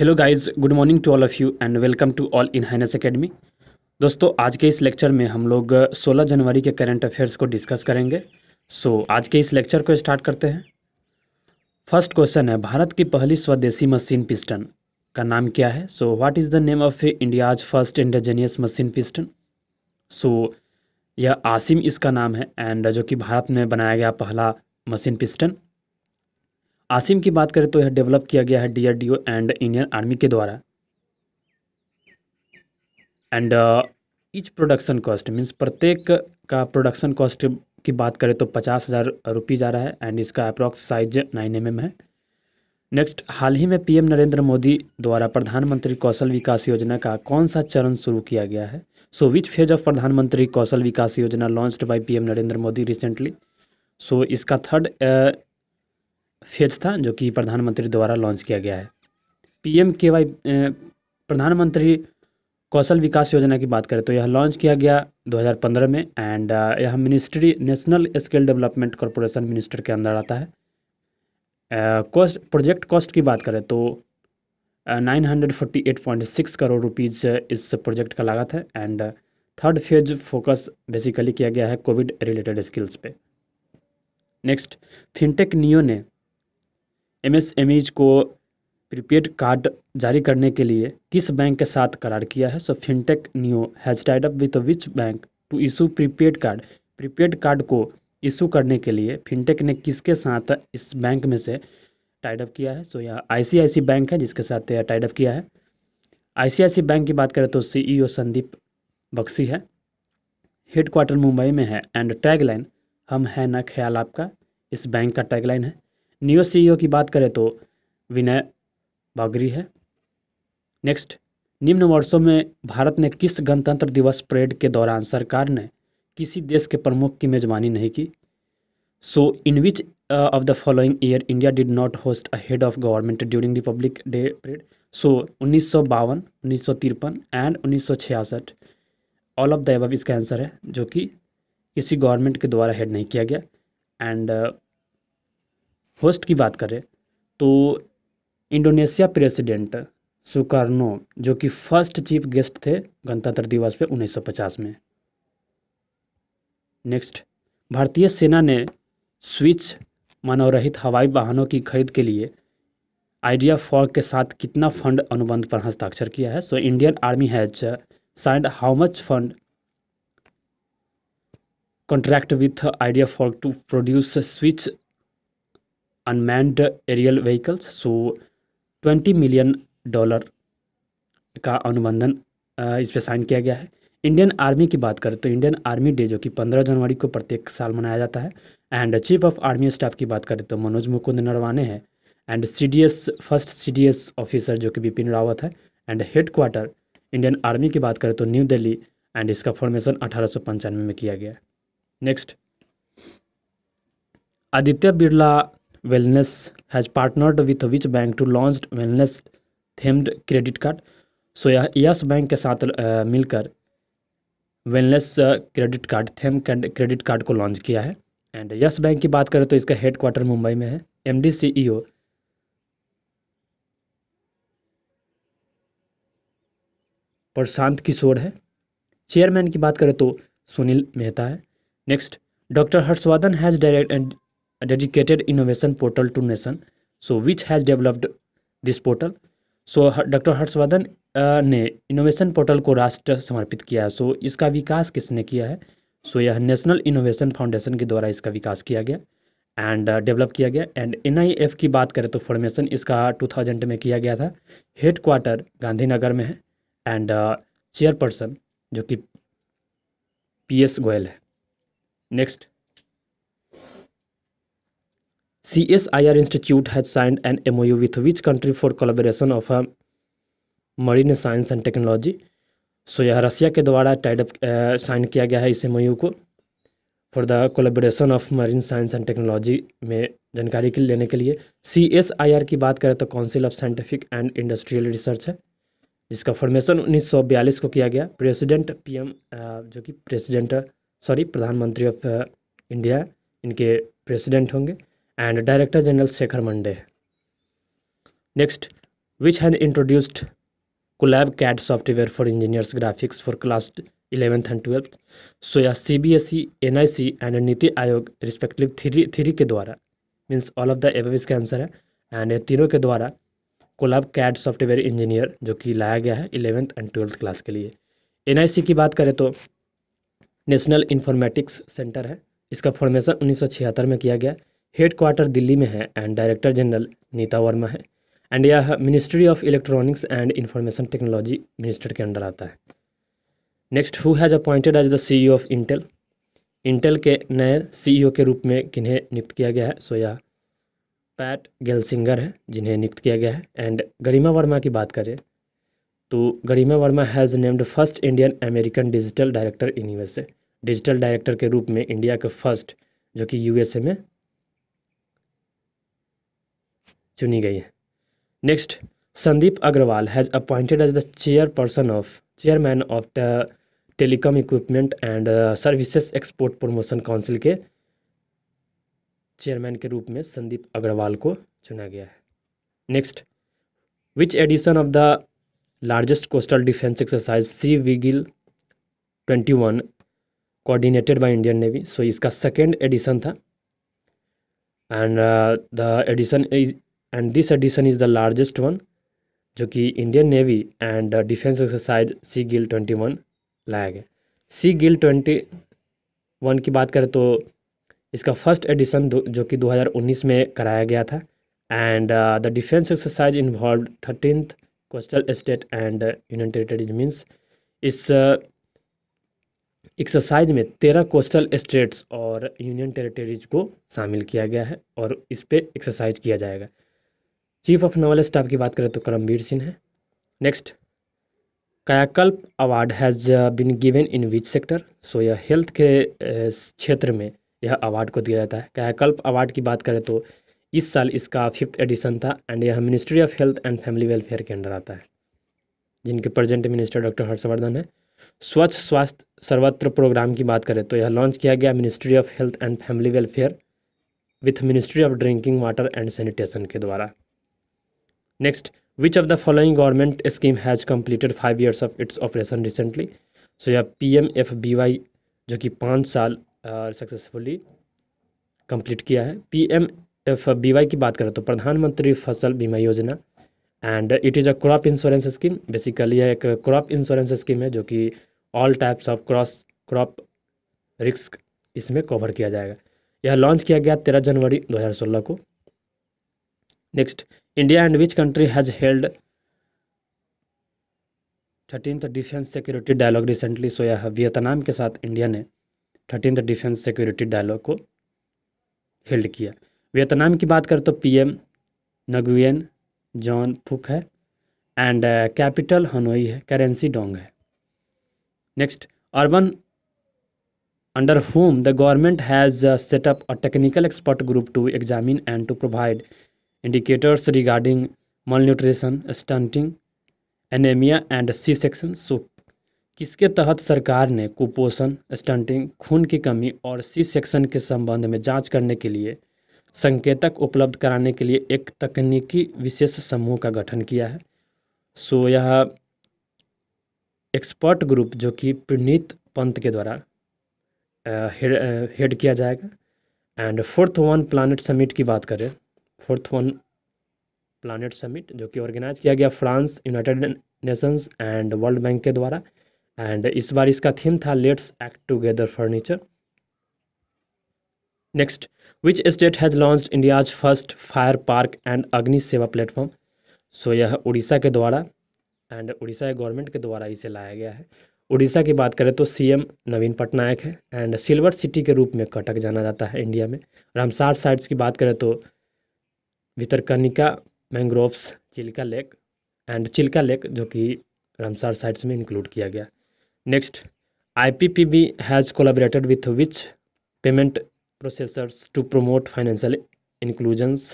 Hello guys good morning to all of you and welcome to all in Highness Academy दोस्तों आज के इस lecture में हम लोग 16 जनवरी के करंट अफेयर्स को डिस्कस करेंगे सो so, आज के इस लेक्चर को स्टार्ट करते हैं फर्स्ट क्वेश्चन है भारत की पहली स्वदेशी मशीन पिस्टन का नाम क्या है so what is the name of India's first indigenous machine pistol so यह आसिम इसका नाम है एंड जो कि भारत में बनाया गया पहला मशीन पिस्टन आसिम की बात करें तो यह डेवलप किया गया है डीआरडीओ एंड इंडियन आर्मी के द्वारा and each production cost means प्रत्येक का प्रोडक्शन कॉस्ट की बात करें तो पचास हज़ार रुपीज़ आ रहा है एंड इसका अप्रॉक्स साइज नाइन एम है नेक्स्ट हाल ही में पीएम नरेंद्र मोदी द्वारा प्रधानमंत्री कौशल विकास योजना का कौन सा चरण शुरू किया गया है सो विच फेज ऑफ प्रधानमंत्री Kaushal Vikas Yojana launched by PM Narendra Modi recently so इसका थर्ड फेज था जो कि प्रधानमंत्री द्वारा लॉन्च किया गया है पीएम वाई प्रधानमंत्री कौशल विकास योजना की बात करें तो यह लॉन्च किया गया 2015 में एंड यह ministry national skill development corporation minister के अंदर आता है कॉस्ट प्रोजेक्ट कॉस्ट की बात करें तो nine hundred forty eight point six crore rupees इस प्रोजेक्ट का लागत है and third phase focus basically किया गया है कोविड रिलेटेड स्किल्स पे नेक्स्ट फिनटेक नियो ने ईज को प्रीपेड कार्ड जारी करने के लिए किस बैंक के साथ करार किया है so fintech new has tied up with which bank to issue prepaid card prepaid card को इशू करने के लिए फिनटेक ने किसके साथ इस बैंक में से टाइडअप किया है सो यह आईसीआईसी बैंक है जिसके साथ यह टाइडअप किया है आईसीआईसी बैंक की बात करें तो सीईओ e संदीप बक्सी है हेड क्वार्टर मुंबई में है एंड टैगलाइन हम है ना ख्याल आपका इस बैंक का टैगलाइन है न्यू सीईओ e की बात करें तो विनय बागरी है नेक्स्ट निम्न वर्षों में भारत ने किस गणतंत्र दिवस परेड के दौरान सरकार ने किसी देश के प्रमुख की मेजबानी नहीं की so in which of the following year India did not host a head of government during Republic Day parade so उन्नीस सौ बावन उन्नीस सौ तिरपन एंड उन्नीस सौ छियासठ ऑल ऑफ द एब इसका आंसर है जो कि किसी गवर्नमेंट के द्वारा हेड नहीं किया गया एंड uh, होस्ट की बात करें तो इंडोनेशिया प्रेसिडेंट सुकार्नो जो कि फर्स्ट चीफ गेस्ट थे गणतंत्र दिवस पे 1950 में नेक्स्ट भारतीय सेना ने स्विच मनोरहित हवाई वाहनों की खरीद के लिए आइडिया फॉर के साथ कितना फंड अनुबंध पर हस्ताक्षर किया है so Indian army has signed how much fund contract with idea for to produce switch unmanned aerial vehicles so 20 million dollar का अनुबंधन इस पर साइन किया गया है इंडियन आर्मी की बात करें तो इंडियन आर्मी डे जो कि 15 जनवरी को प्रत्येक साल मनाया जाता है and chief of army staff की बात करें तो मनोज मुकुंद नरवाने हैं and C first C officer जो कि बिपिन रावत है and headquarter Indian army की बात करें तो न्यू दिल्ली एंड इसका फॉर्मेशन अठारह में किया गया next Aditya Birla wellness has partnered with which bank to launch wellness themed credit card so yes bank के साथ uh, मिलकर wellness credit card them themed credit card को लॉन्च किया है एंड यस बैंक की बात करें तो इसका हेड क्वार्टर मुंबई में है एम डी सी ई ओ प्रशांत किशोर है चेयरमैन की बात करें तो सुनील मेहता है next doctor Harshvardhan has direct dedicated innovation portal to nation so which has developed this portal so doctor Harshvardhan ने इनोवेशन पोर्टल को राष्ट्र समर्पित किया है सो इसका विकास किसने किया है सो यह नेशनल इनोवेशन फाउंडेशन के द्वारा इसका विकास किया गया एंड डेवलप uh, किया गया एंड एन की बात करें तो फॉर्मेशन इसका टू थाउजेंड में किया गया था हेड क्वार्टर गांधीनगर में है एंड चेयरपर्सन uh, जो कि पी एस गोयल है next CSIR Institute has signed an MOU with which country for collaboration of a uh, marine science and technology? So so, यह रसिया के द्वारा टाइडअप साइन uh, किया गया है इस एम को for the collaboration of marine science and technology में जानकारी के लेने के लिए सी एस आई आर की बात करें तो council of scientific and industrial research है जिसका फॉर्मेशन 1942 को किया गया प्रेसिडेंट पीएम uh, जो कि प्रेसिडेंट सॉरी प्रधानमंत्री ऑफ इंडिया इनके प्रेसिडेंट होंगे and director general Shekhar Mande next which General introduced Mande. CAD software for engineers graphics for class eleventh and graphics so या C B S E N I C and NITI Aayog respective three three के द्वारा means all of the above के answer है and तीनों के द्वारा Kolab CAD software engineer जो कि लाया गया है इलेवेंथ एंड ट्वेल्थ क्लास के लिए एन आई सी की बात करें तो नेशनल इन्फॉर्मेटिक्स सेंटर है इसका फॉर्मेशन उन्नीस सौ छिहत्तर में किया गया हेड क्वार्टर दिल्ली में है and director general Neeta Verma है एंड यह ministry of electronics and information technology minister के अंडर आता है next who has appointed as the CEO of Intel Intel के नए सीईओ e के रूप में किन्हें नियुक्त किया गया है सो यह पैट गेलसिंगर है जिन्हें नियुक्त किया गया है एंड गरिमा वर्मा की बात करें तो Garima Verma has named first Indian American digital director in U digital director के रूप में इंडिया के फर्स्ट जो कि यूएसए में चुनी गई है next Sandeep Agarwal has appointed as the chairperson of chairman of the telecom equipment and services export promotion council के चेयरमैन के रूप में संदीप अग्रवाल को चुना गया है next which edition of the largest coastal defence exercise Sea Vigil twenty one coordinated by Indian navy so इसका second edition था and the edition and this edition is the largest one जो कि Indian navy and defence exercise Sea Vigil twenty one लाया गया सी Vigil twenty one की बात करें तो इसका फर्स्ट एडिशन जो कि 2019 में कराया गया था and the defence exercise involve thirteen coastal state and union territories means इस एक्सरसाइज uh, में तेरह कोस्टल स्टेट्स और यूनियन टेरिटरीज को शामिल किया गया है और इस पर एक्सरसाइज किया जाएगा चीफ ऑफ नवल स्टाफ की बात करें तो करमवीर सिंह है next Kayakalp award has been given in which sector so यह हेल्थ के uh, क्षेत्र में यह अवार्ड को दिया जाता है कायाकल्प अवार्ड की बात करें तो इस साल इसका फिफ्थ एडिशन था एंड यह ministry of health and family welfare के अंडर आता है जिनके प्रेजेंट मिनिस्टर डॉक्टर हर्षवर्धन है स्वच्छ स्वास्थ्य सर्वत्र प्रोग्राम की बात करें तो यह लॉन्च किया गया ministry of health and family welfare with ministry of drinking water and sanitation के द्वारा next which of the following government scheme has completed five years of its operation recently so यह P M F B Y जो कि पाँच साल successfully complete किया है P M F B Y की बात करें तो Pradhanmantri Fasal Bima Yojana and it is a crop insurance scheme basically यह एक क्रॉप इंश्योरेंस स्कीम है जो कि all types of cross crop risk इसमें कवर किया जाएगा यह लॉन्च किया गया तेरह जनवरी दो हजार सोलह को next India and which country has held thirteen defence security dialogue recently सोया है वियतनाम के साथ इंडिया ने थर्टीन डिफेंस सिक्योरिटी डायलॉग को हेल्ड किया वियतनाम की बात करें तो पी एम नगुएन जॉन फुक है एंड कैपिटल हनोई है करेंसी डोंग है next urban under home the government has set up a technical expert group to examine and to provide regarding मल malnutrition stunting anaemia and C section so किसके तहत सरकार ने कुपोषण stunting खून की कमी और सी सेक्शन के संबंध में जांच करने के लिए संकेतक उपलब्ध कराने के लिए एक तकनीकी विशेष समूह का गठन किया है सो यह एक्सपर्ट ग्रुप जो कि प्रणीत पंत के द्वारा हेड किया जाएगा and fourth one planet summit की बात करें फोर्थ वन प्लानट समिट जो कि ऑर्गेनाइज किया गया France United Nations and World Bank के द्वारा एंड इस बार इसका थीम था let's act together furniture next which state has launch India's first fire park and Agni Seva platform so यह उड़ीसा के द्वारा एंड उड़ीसा गवर्नमेंट के द्वारा इसे लाया गया है उड़ीसा की बात करें तो सीएम नवीन पटनायक है एंड सिल्वर सिटी के रूप में कटक जाना जाता है इंडिया में और हम साइड्स की बात करें तो Bhitarkanika mangroves Chilika lake and Chilika lake जो कि रामसार साइट्स में इंक्लूड किया गया next IPPB has collaborated with which payment processors to promote financial inclusions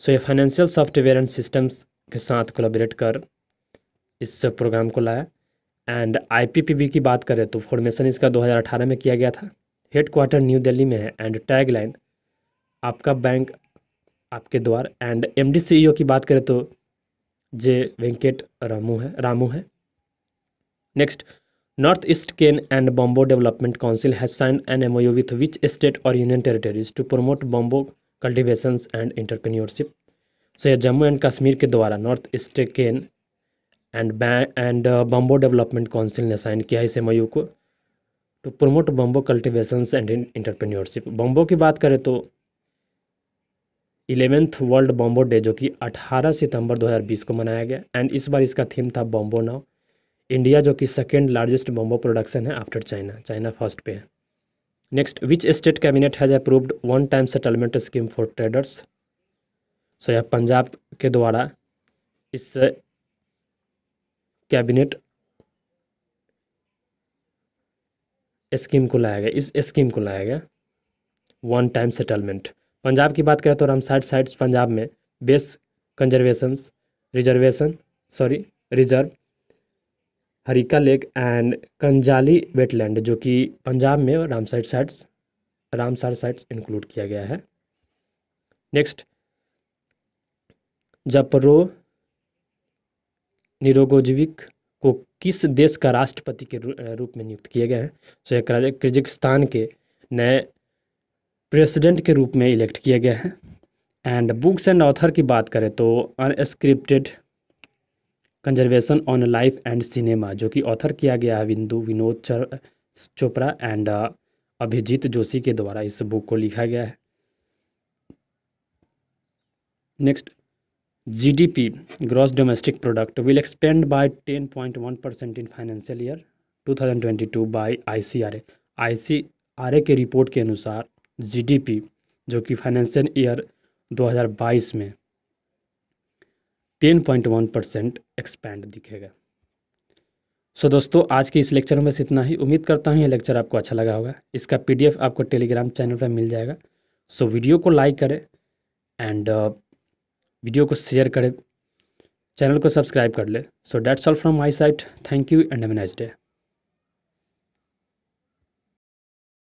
so ये फाइनेंशियल सॉफ्टवेयर एंड सिस्टम्स के साथ कोलाबरेट कर इस प्रोग्राम को लाया एंड आईपीपीबी की बात करें तो फॉर्मेशन इसका 2018 में किया गया था हेड क्वार्टर न्यू दिल्ली में है एंड टैग लाइन आपका बैंक आपके द्वार एंड एमडी सीईओ की बात करें तो जे वेंकेट रामू है रामू है next North East cane and bamboo development council has sign an M O with which state और union territories to promote bamboo cultivations and entrepreneurship so यह जम्मू एंड कश्मीर के द्वारा North East cane and and bamboo development council ने sign किया इस M U को to promote bamboo cultivations and entrepreneurship bamboo की बात करें तो इलेवेंथ वर्ल्ड बॉम्बो डे जो कि 18 सितंबर 2020 को मनाया गया एंड इस बार इसका थीम था बॉम्बो नाव इंडिया जो कि सेकेंड लार्जेस्ट बॉम्बो प्रोडक्शन है आफ्टर चाइना चाइना फर्स्ट पे है next which state cabinet has approved one time settlement scheme for traders so यह पंजाब के द्वारा इस कैबिनेट स्कीम को लाया गया इस स्कीम को लाया गया वन टाइम सेटलमेंट पंजाब की बात करें तो रामसाइट साइट्स पंजाब में base conservations reservation sorry reserve Harike lake and Kanjli wetland जो कि पंजाब में Ramsar sites Ramsar sites include किया गया है नेक्स्ट जपरो निरोगोजविक को किस देश का राष्ट्रपति के रूप में नियुक्त किए गए हैं तो so, यह के नए प्रेसिडेंट के रूप में इलेक्ट किया गया है एंड बुक्स एंड ऑथर की बात करें तो unscripted conversation on life and cinema जो कि ऑथर किया गया है विंदु विनोद चोपड़ा एंड uh, अभिजीत जोशी के द्वारा इस बुक को लिखा गया है next GDP gross domestic product will expand by 10.1 percent in financial year 2022 by ICRA ICRA के रिपोर्ट के अनुसार जीडीपी जो कि फाइनेंशियल ईयर 2022 में 10.1 परसेंट एक्सपैंड दिखेगा सो so दोस्तों आज के इस लेक्चर में बस इतना ही उम्मीद करता हूँ ये लेक्चर आपको अच्छा लगा होगा इसका पीडीएफ आपको टेलीग्राम चैनल पर मिल जाएगा सो so, वीडियो को लाइक करें एंड uh, वीडियो को शेयर करें चैनल को सब्सक्राइब कर ले so that's all from my side thank you and am nice day